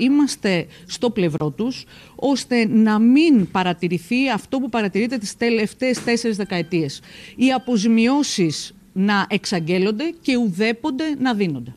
Είμαστε στο πλευρό τους, ώστε να μην παρατηρηθεί αυτό που παρατηρείται τις τελευταίες τέσσερις δεκαετίες. Οι αποζημιώσεις να εξαγγέλλονται και ουδέποτε να δίνονται.